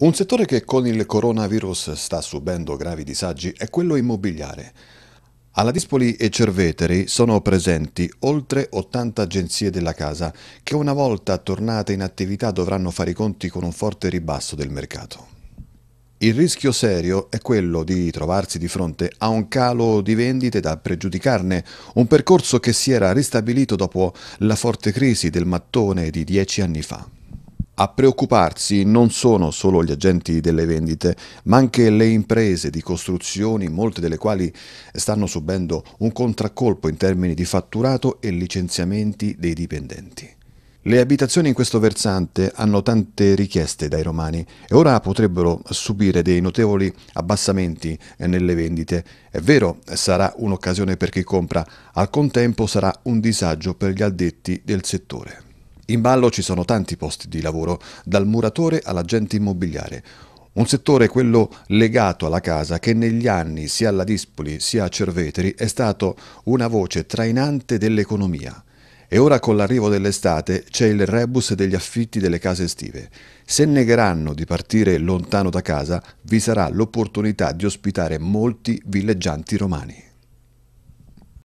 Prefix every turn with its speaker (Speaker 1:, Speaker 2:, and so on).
Speaker 1: Un settore che con il coronavirus sta subendo gravi disagi è quello immobiliare. Alla Dispoli e Cerveteri sono presenti oltre 80 agenzie della casa che una volta tornate in attività dovranno fare i conti con un forte ribasso del mercato. Il rischio serio è quello di trovarsi di fronte a un calo di vendite da pregiudicarne, un percorso che si era ristabilito dopo la forte crisi del mattone di dieci anni fa. A preoccuparsi non sono solo gli agenti delle vendite, ma anche le imprese di costruzioni, molte delle quali stanno subendo un contraccolpo in termini di fatturato e licenziamenti dei dipendenti. Le abitazioni in questo versante hanno tante richieste dai romani e ora potrebbero subire dei notevoli abbassamenti nelle vendite. È vero, sarà un'occasione per chi compra, al contempo sarà un disagio per gli addetti del settore. In ballo ci sono tanti posti di lavoro, dal muratore all'agente immobiliare. Un settore, quello legato alla casa, che negli anni, sia alla Dispoli sia a Cerveteri, è stato una voce trainante dell'economia. E ora con l'arrivo dell'estate c'è il rebus degli affitti delle case estive. Se negheranno di partire lontano da casa, vi sarà l'opportunità di ospitare molti villeggianti romani.